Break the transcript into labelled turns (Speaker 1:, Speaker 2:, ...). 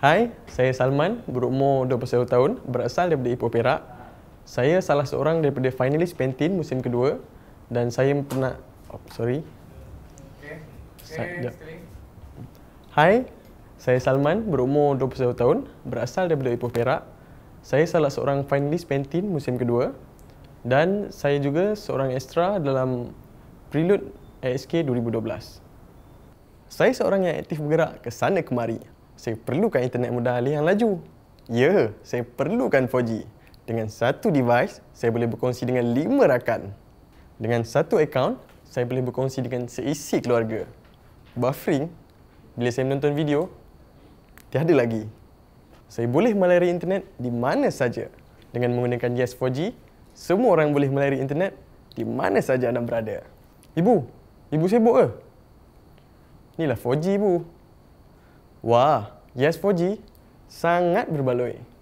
Speaker 1: Hai, saya Salman, berumur 21 tahun, berasal daripada Ipoh Perak. Saya salah seorang daripada finalis Pantene musim kedua dan saya pernah... Oh, sorry.
Speaker 2: Okay. Okay, Sa-
Speaker 1: Hai, saya Salman, berumur 21 tahun, berasal daripada Ipoh Perak. Saya salah seorang finalis Pantene musim kedua dan saya juga seorang extra dalam prelude ASK 2012. Saya seorang yang aktif bergerak ke sana kemari saya perlukan internet modali yang laju. Ya, saya perlukan 4G. Dengan satu device, saya boleh berkongsi dengan lima rakan. Dengan satu akaun, saya boleh berkongsi dengan seisi keluarga. Buffering, bila saya menonton video, tiada lagi. Saya boleh melayari internet di mana saja. Dengan menggunakan Yes 4G, semua orang boleh melayari internet di mana saja anda berada. Ibu, ibu sibuk ke? Inilah 4G, ibu. Wah, YES 4G sangat berbaloi.